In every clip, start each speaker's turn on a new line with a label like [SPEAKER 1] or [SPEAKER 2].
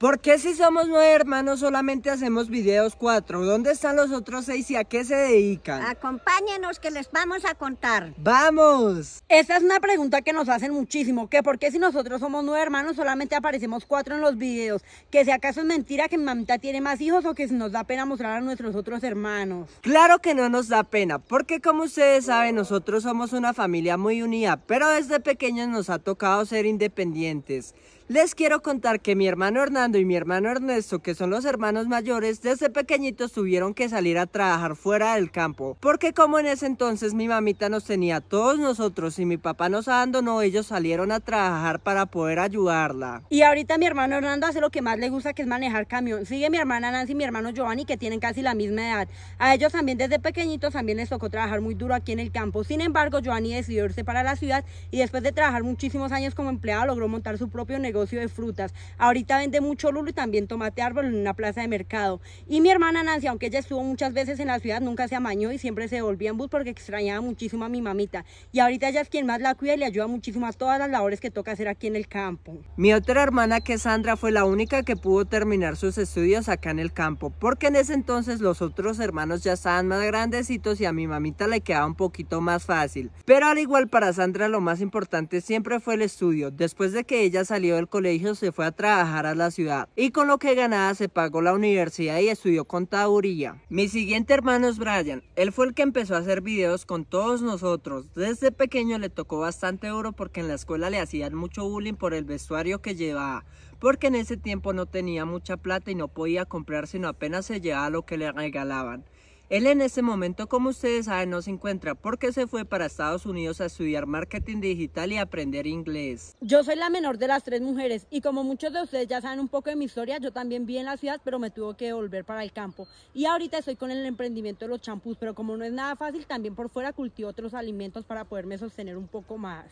[SPEAKER 1] ¿Por qué si somos nueve hermanos solamente hacemos videos cuatro? ¿Dónde están los otros seis y a
[SPEAKER 2] qué se dedican?
[SPEAKER 1] Acompáñenos que les vamos a contar.
[SPEAKER 2] ¡Vamos! Esta es una pregunta que nos hacen muchísimo, que por qué si nosotros somos nueve hermanos solamente aparecemos cuatro en los videos, que si acaso es mentira que mi mamita tiene más hijos o que nos da pena mostrar a nuestros otros hermanos.
[SPEAKER 1] Claro que no nos da pena, porque como ustedes saben, nosotros somos una familia muy unida, pero desde pequeños nos ha tocado ser independientes. Les quiero contar que mi hermano Hernando y mi hermano Ernesto, que son los hermanos mayores, desde pequeñitos tuvieron que salir a trabajar fuera del campo, porque como en ese entonces mi mamita nos tenía a todos nosotros y mi papá nos
[SPEAKER 2] abandonó, ellos salieron a trabajar para poder ayudarla. Y ahorita mi hermano Hernando hace lo que más le gusta, que es manejar camión. Sigue mi hermana Nancy y mi hermano Giovanni, que tienen casi la misma edad. A ellos también desde pequeñitos también les tocó trabajar muy duro aquí en el campo. Sin embargo, Giovanni decidió irse para la ciudad y después de trabajar muchísimos años como empleado logró montar su propio negocio de frutas. Ahorita vende mucho lulo y también tomate árbol en una plaza de mercado. Y mi hermana Nancy, aunque ella estuvo muchas veces en la ciudad, nunca se amañó y siempre se volvía en bus porque extrañaba muchísimo a mi mamita. Y ahorita ella es quien más la cuida y le ayuda muchísimo a todas las labores que toca hacer aquí en el campo.
[SPEAKER 1] Mi otra hermana, que es Sandra, fue la única que pudo terminar sus estudios acá en el campo, porque en ese entonces los otros hermanos ya estaban más grandecitos y a mi mamita le quedaba un poquito más fácil. Pero al igual para Sandra, lo más importante siempre fue el estudio. Después de que ella salió del colegio se fue a trabajar a la ciudad y con lo que ganaba se pagó la universidad y estudió contaduría. Mi siguiente hermano es Brian, él fue el que empezó a hacer videos con todos nosotros. Desde pequeño le tocó bastante oro porque en la escuela le hacían mucho bullying por el vestuario que llevaba, porque en ese tiempo no tenía mucha plata y no podía comprar sino apenas se llevaba lo que le regalaban. Él en ese momento, como ustedes saben, no se encuentra porque se fue para Estados Unidos a estudiar marketing digital y aprender inglés.
[SPEAKER 2] Yo soy la menor de las tres mujeres y como muchos de ustedes ya saben un poco de mi historia, yo también vi en la ciudad, pero me tuve que volver para el campo. Y ahorita estoy con el emprendimiento de los champús, pero como no es nada fácil, también por fuera cultivo otros alimentos para poderme sostener un poco más.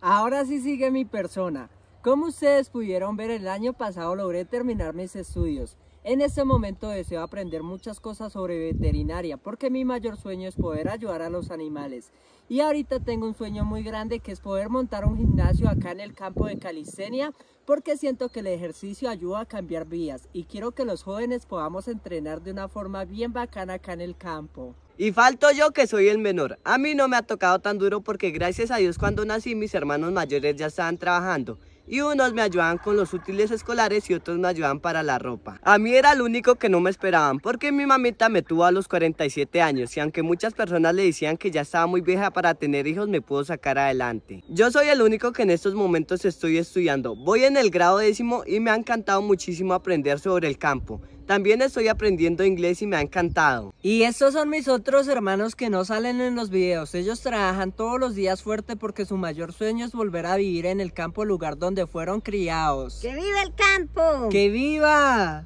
[SPEAKER 1] Ahora sí sigue mi persona. Como ustedes pudieron ver el año pasado logré terminar mis estudios. En este momento deseo aprender muchas cosas sobre veterinaria porque mi mayor sueño es poder ayudar a los animales. Y ahorita tengo un sueño muy grande que es poder montar un gimnasio acá en el campo de calistenia porque siento que el ejercicio ayuda a cambiar vías y quiero que los jóvenes podamos entrenar de una forma bien bacana acá en el campo.
[SPEAKER 3] Y falto yo que soy el menor. A mí no me ha tocado tan duro porque gracias a Dios cuando nací mis hermanos mayores ya estaban trabajando y unos me ayudaban con los útiles escolares y otros me ayudaban para la ropa. A mí era el único que no me esperaban porque mi mamita me tuvo a los 47 años y aunque muchas personas le decían que ya estaba muy vieja para tener hijos me pudo sacar adelante. Yo soy el único que en estos momentos estoy estudiando. Voy en el grado décimo y me ha encantado muchísimo aprender sobre el campo. También estoy aprendiendo inglés y me ha encantado. Y estos son mis
[SPEAKER 1] otros hermanos que no salen en los videos. Ellos trabajan todos los días fuerte porque su mayor sueño es volver a vivir en el campo, lugar donde fueron criados.
[SPEAKER 2] ¡Que viva el campo! ¡Que
[SPEAKER 1] viva!